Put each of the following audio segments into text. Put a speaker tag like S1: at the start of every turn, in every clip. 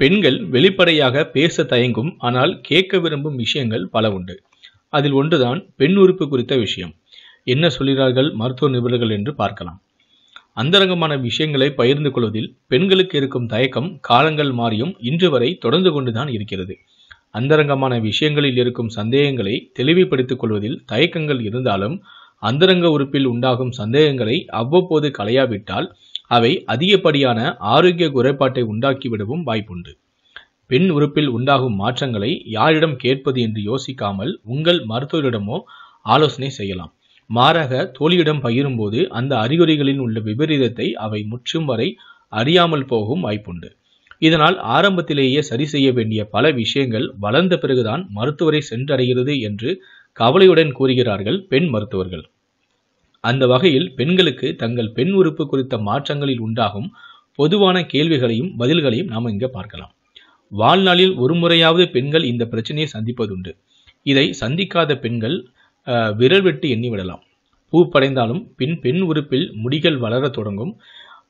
S1: பெண்கள் வெளிப்படையாக பேச தயங்கும் ஆனால் கேட்க விரும்பும் விஷயங்கள் பல உண்டு அதில் ஒன்றுதான் பெண் உறுப்பு குறித்த விஷயம் என்ன சொல்கிறார்கள் மருத்துவ நிபுணர்கள் என்று பார்க்கலாம் அந்தரங்கமான விஷயங்களை பகிர்ந்து கொள்வதில் பெண்களுக்கு இருக்கும் தயக்கம் காலங்கள் மாறியும் இன்று வரை தொடர்ந்து கொண்டுதான் இருக்கிறது அந்தரங்கமான விஷயங்களில் இருக்கும் சந்தேகங்களை தெளிவுபடுத்திக் கொள்வதில் தயக்கங்கள் இருந்தாலும் அந்தரங்க உறுப்பில் உண்டாகும் சந்தேகங்களை அவ்வப்போது களையாவிட்டால் அவை அதிகப்படியான ஆரோக்கிய குறைபாட்டை உண்டாக்கிவிடவும் வாய்ப்புண்டு பெண் உறுப்பில் உண்டாகும் மாற்றங்களை யாரிடம் கேட்பது என்று யோசிக்காமல் உங்கள் மருத்துவரிடமோ ஆலோசனை செய்யலாம் மாறாக தோழியிடம் பகிரும்போது அந்த அறிகுறிகளில் உள்ள விபரீதத்தை அவை முற்றும் வரை அறியாமல் போகும் வாய்ப்புண்டு இதனால் ஆரம்பத்திலேயே சரி செய்ய வேண்டிய பல விஷயங்கள் வளர்ந்த பிறகுதான் மருத்துவரை சென்றடைகிறது என்று கவலையுடன் கூறுகிறார்கள் பெண் மருத்துவர்கள் அந்த வகையில் பெண்களுக்கு தங்கள் பெண் உறுப்பு குறித்த மாற்றங்களில் உண்டாகும் பொதுவான கேள்விகளையும் பதில்களையும் நாம் இங்கே பார்க்கலாம் வாழ்நாளில் ஒரு முறையாவது பெண்கள் இந்த பிரச்சனையை சந்திப்பதுண்டு இதை சந்திக்காத பெண்கள் விரல் வெட்டு எண்ணிவிடலாம் பூ படைந்தாலும் பின் பெண் உறுப்பில் முடிகள் வளர தொடங்கும்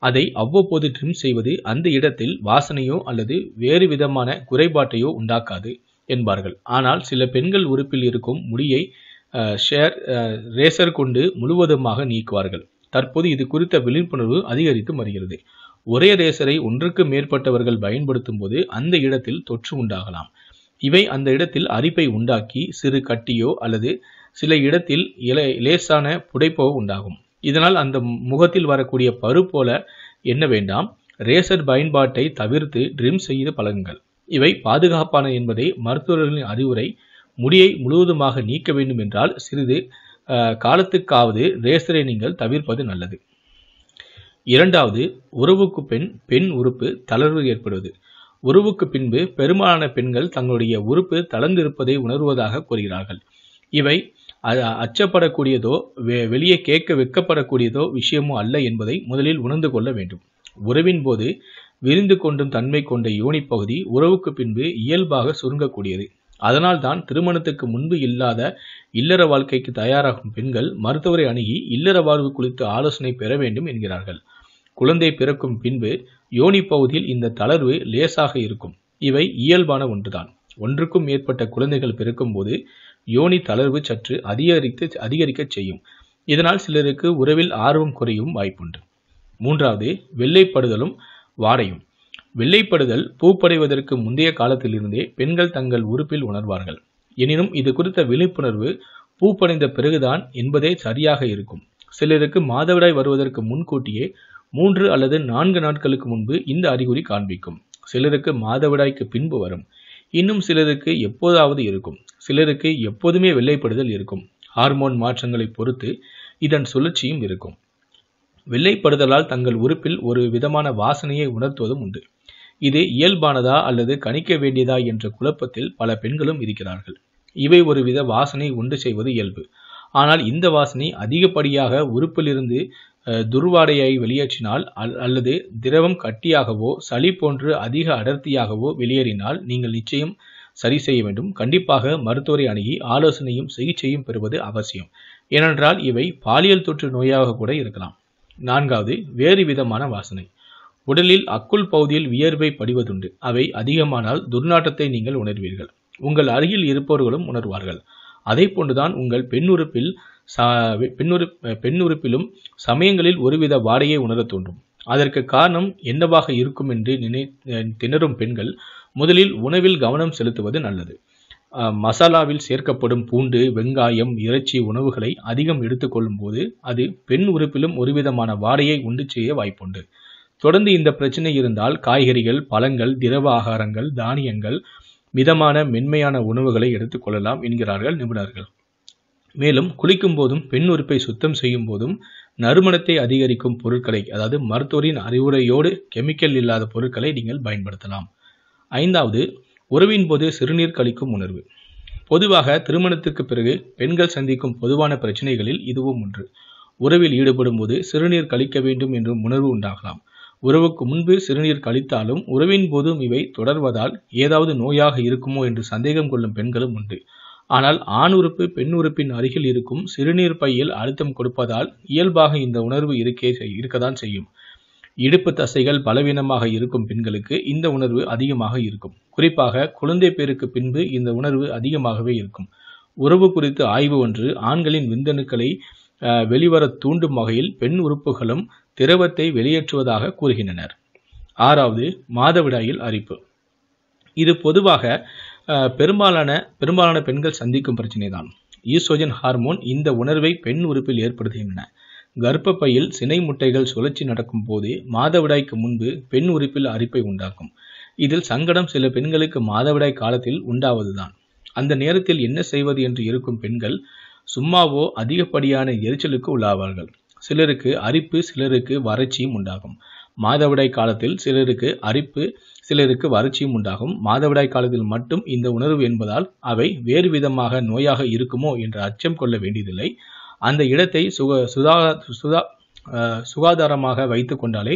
S1: அதை அவ்வப்போது ட்ரிம் செய்வது அந்த இடத்தில் வாசனையோ அல்லது வேறு விதமான குறைபாட்டையோ உண்டாக்காது என்பார்கள் ஆனால் சில பெண்கள் உறுப்பில் இருக்கும் முடியை ஷேர் ரேசர் கொண்டு முழுவதுமாக நீக்குவார்கள் தற்போது இது குறித்த விழிப்புணர்வு அதிகரித்து வருகிறது ஒரே ரேசரை ஒன்றுக்கு மேற்பட்டவர்கள் பயன்படுத்தும் போது அந்த இடத்தில் தொற்று உண்டாகலாம் இவை அந்த இடத்தில் அரிப்பை உண்டாக்கி சிறு கட்டியோ அல்லது சில இடத்தில் இலை லேசான புடைப்போ உண்டாகும் இதனால் அந்த முகத்தில் வரக்கூடிய பரு போல என்ன வேண்டாம் ரேசர் பயன்பாட்டை தவிர்த்து ட்ரிம் செய்து பழகுங்கள் இவை பாதுகாப்பான என்பதை மருத்துவர்களின் அறிவுரை முடியை முழுவதுமாக நீக்க வேண்டும் என்றால் சிறிது காலத்துக்காவது ரேசரை நீங்கள் தவிர்ப்பது நல்லது இரண்டாவது உறவுக்கு பெண் பெண் உறுப்பு தளர்வு ஏற்படுவது உறவுக்கு பின்பு பெரும்பாலான பெண்கள் தங்களுடைய உறுப்பு தளர்ந்திருப்பதை உணர்வதாக கூறுகிறார்கள் இவை அச்சப்படக்கூடியதோ வெளியே கேட்க வெக்கப்படக்கூடியதோ விஷயமோ அல்ல என்பதை முதலில் உணர்ந்து கொள்ள வேண்டும் உறவின் போது விரிந்து கொண்டும் தன்மை கொண்ட யோனி பகுதி உறவுக்கு பின்பு இயல்பாக சுருங்கக்கூடியது அதனால் தான் திருமணத்துக்கு முன்பு இல்லாத இல்லற வாழ்க்கைக்கு தயாராகும் பெண்கள் மருத்துவரை அணுகி இல்லற வாழ்வு குறித்து ஆலோசனை பெற வேண்டும் என்கிறார்கள் குழந்தை பிறக்கும் பின்பு யோனி பகுதியில் இந்த தளர்வு லேசாக இருக்கும் இவை இயல்பான ஒன்றுதான் ஒன்றுக்கும் மேற்பட்ட குழந்தைகள் பிறக்கும்போது யோனி தளர்வு சற்று அதிகரித்து அதிகரிக்கச் செய்யும் இதனால் சிலருக்கு உறவில் ஆர்வம் குறையும் வாய்ப்புண்டு மூன்றாவது வெள்ளைப்படுதலும் வாடையும் வெள்ளைப்படுதல் பூப்படைவதற்கு முந்தைய காலத்திலிருந்தே பெண்கள் தங்கள் உறுப்பில் உணர்வார்கள் எனினும் இது குறித்த விழிப்புணர்வு பூப்படைந்த பிறகுதான் என்பதே சரியாக இருக்கும் சிலருக்கு மாதவிடாய் வருவதற்கு முன்கூட்டியே மூன்று அல்லது நான்கு நாட்களுக்கு முன்பு இந்த அறிகுறி காண்பிக்கும் சிலருக்கு மாதவிடாய்க்கு பின்பு வரும் இன்னும் சிலருக்கு எப்போதாவது இருக்கும் சிலருக்கு எப்போதுமே வெள்ளைப்படுதல் இருக்கும் ஹார்மோன் மாற்றங்களை பொறுத்து இதன் சுழற்சியும் இருக்கும் வெள்ளைப்படுதலால் தங்கள் உறுப்பில் ஒரு விதமான வாசனையை உணர்த்துவதும் உண்டு இது இயல்பானதா அல்லது கணிக்க வேண்டியதா என்ற குழப்பத்தில் பல பெண்களும் இருக்கிறார்கள் இவை ஒரு வித வாசனை உண்டு செய்வது இயல்பு ஆனால் இந்த வாசனை அதிகப்படியாக உறுப்பிலிருந்து துர்வாடையை வெளியேற்றினால் அல்லது திரவம் கட்டியாகவோ சளி போன்று அதிக அடர்த்தியாகவோ வெளியேறினால் நீங்கள் நிச்சயம் சரி செய்ய வேண்டும் கண்டிப்பாக மருத்துவரை அணுகி ஆலோசனையும் சிகிச்சையும் பெறுவது அவசியம் ஏனென்றால் இவை பாலியல் தொற்று நோயாக கூட இருக்கலாம் நான்காவது வேறு விதமான வாசனை உடலில் அக்குள் பகுதியில் வியர்வை படிவதுண்டு அவை அதிகமானால் துர்நாட்டத்தை நீங்கள் உணர்வீர்கள் உங்கள் அருகில் இருப்பவர்களும் உணர்வார்கள் அதை போன்றுதான் உங்கள் பெண்ணுறுப்பில் பெண்ணுறு பெண்ணுறுப்பிலும் சமயங்களில் ஒருவித வாடையை உணரத் தோன்றும் அதற்கு காரணம் என்னவாக இருக்கும் என்று நினை திணறும் பெண்கள் முதலில் உணவில் கவனம் செலுத்துவது நல்லது மசாலாவில் சேர்க்கப்படும் பூண்டு வெங்காயம் இறைச்சி உணவுகளை அதிகம் எடுத்துக்கொள்ளும் போது அது பெண் உறுப்பிலும் ஒருவிதமான வாடையை உண்டு செய்ய வாய்ப்புண்டு தொடர்ந்து இந்த பிரச்சனை இருந்தால் காய்கறிகள் பழங்கள் திரவ ஆகாரங்கள் தானியங்கள் மிதமான மென்மையான உணவுகளை எடுத்துக்கொள்ளலாம் என்கிறார்கள் நிபுணர்கள் மேலும் குளிக்கும் போதும் பெண் உறுப்பை சுத்தம் செய்யும் போதும் நறுமணத்தை அதிகரிக்கும் பொருட்களை அதாவது மருத்துவரின் அறிவுரையோடு கெமிக்கல் இல்லாத பொருட்களை நீங்கள் பயன்படுத்தலாம் ஐந்தாவது உறவின் போது சிறுநீர் கழிக்கும் உணர்வு பொதுவாக திருமணத்திற்கு பிறகு பெண்கள் சந்திக்கும் பொதுவான பிரச்சனைகளில் இதுவும் ஒன்று உறவில் ஈடுபடும் போது சிறுநீர் கழிக்க வேண்டும் என்றும் உணர்வு உண்டாகலாம் உறவுக்கு முன்பு சிறுநீர் கழித்தாலும் உறவின் போதும் இவை தொடர்வதால் ஏதாவது நோயாக இருக்குமோ என்று சந்தேகம் கொள்ளும் பெண்களும் உண்டு ஆனால் ஆண் உறுப்பு பெண் உறுப்பின் அருகில் இருக்கும் சிறுநீர் பையில் அழுத்தம் கொடுப்பதால் இயல்பாக இந்த உணர்வு இருக்கே இருக்கதான் செய்யும் இடுப்பு தசைகள் பலவீனமாக இருக்கும் பெண்களுக்கு இந்த உணர்வு அதிகமாக இருக்கும் குறிப்பாக குழந்தை பேருக்கு பின்பு இந்த உணர்வு அதிகமாகவே இருக்கும் உறவு குறித்து ஆய்வு ஒன்று ஆண்களின் விந்தணுக்களை வெளிவர தூண்டும் வகையில் பெண் உறுப்புகளும் திரவத்தை வெளியேற்றுவதாக கூறுகின்றனர் ஆறாவது மாதவிடாயில் அரிப்பு இது பொதுவாக பெரும்பாலான பெரும்பாலான பெண்கள் சந்திக்கும் பிரச்சனை தான் ஈஸ்ட்ரோஜன் ஹார்மோன் இந்த உணர்வை பெண் உறுப்பில் ஏற்படுத்துகின்றன கர்ப்பப்பையில் சினை முட்டைகள் சுழற்சி நடக்கும் போது மாதவிடாய்க்கு முன்பு பெண் உறுப்பில் அரிப்பை உண்டாக்கும் இதில் சங்கடம் சில பெண்களுக்கு மாதவிடாய் காலத்தில் உண்டாவதுதான் அந்த நேரத்தில் என்ன செய்வது என்று இருக்கும் பெண்கள் சும்மாவோ அதிகப்படியான எரிச்சலுக்கு உள்ளாவார்கள் சிலருக்கு அரிப்பு சிலருக்கு வறட்சியும் உண்டாகும் மாதவிடாய் காலத்தில் சிலருக்கு அரிப்பு சிலருக்கு வறட்சியும் உண்டாகும் மாதவிடாய் காலத்தில் மட்டும் இந்த உணர்வு என்பதால் அவை வேறு விதமாக நோயாக இருக்குமோ என்று அச்சம் கொள்ள வேண்டியதில்லை அந்த இடத்தை சுக சுதா சுதா சுகாதாரமாக வைத்து கொண்டாலே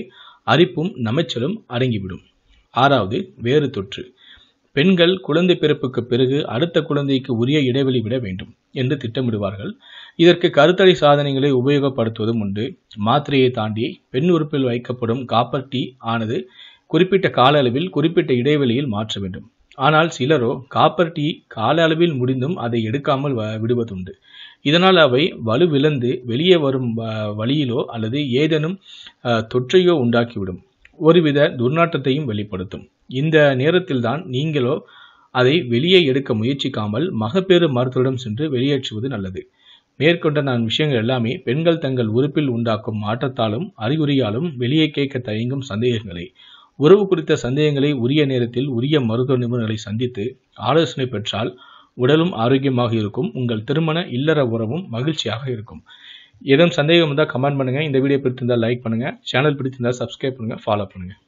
S1: அரிப்பும் நமைச்சலும் அடங்கிவிடும் ஆறாவது வேறு தொற்று பெண்கள் குழந்தை பிறப்புக்கு பிறகு அடுத்த குழந்தைக்கு உரிய இடைவெளி விட வேண்டும் என்று திட்டமிடுவார்கள் இதற்கு கருத்தடை சாதனைகளை உபயோகப்படுத்துவதும் உண்டு மாத்திரையை தாண்டி பெண் உறுப்பில் வைக்கப்படும் காப்பர்டி ஆனது குறிப்பிட்ட கால அளவில் குறிப்பிட்ட இடைவெளியில் மாற்ற வேண்டும் ஆனால் சிலரோ காப்பர் டீ கால அளவில் முடிந்தும் அதை எடுக்காமல் விடுவதுண்டு இதனால் அவை வலுவிழந்து வெளியே வரும் வழியிலோ அல்லது ஏதேனும் தொற்றையோ உண்டாக்கிவிடும் ஒருவித துர்நாற்றத்தையும் வெளிப்படுத்தும் இந்த நேரத்தில்தான் நீங்களோ அதை வெளியே எடுக்க முயற்சிக்காமல் மகப்பேறு மருத்துவரிடம் சென்று வெளியேற்றுவது நல்லது மேற்கொண்ட நான் விஷயங்கள் எல்லாமே பெண்கள் தங்கள் உறுப்பில் உண்டாக்கும் மாற்றத்தாலும் அறிகுறியாலும் வெளியே கேட்க தயங்கும் சந்தேகங்களை உறவு குறித்த சந்தேகங்களை உரிய நேரத்தில் உரிய மருத்துவ நிபுணர்களை சந்தித்து ஆலோசனை பெற்றால் உடலும் ஆரோக்கியமாக இருக்கும் உங்கள் திருமண இல்லற உறவும் மகிழ்ச்சியாக இருக்கும் ஏதும் சந்தேகம் இருந்தால் கமெண்ட் பண்ணுங்கள் இந்த வீடியோ பிடித்திருந்தால் லைக் பண்ணுங்கள் சேனல் பிடித்திருந்தால் சப்ஸ்கிரைப் பண்ணுங்கள் ஃபாலோ பண்ணுங்கள்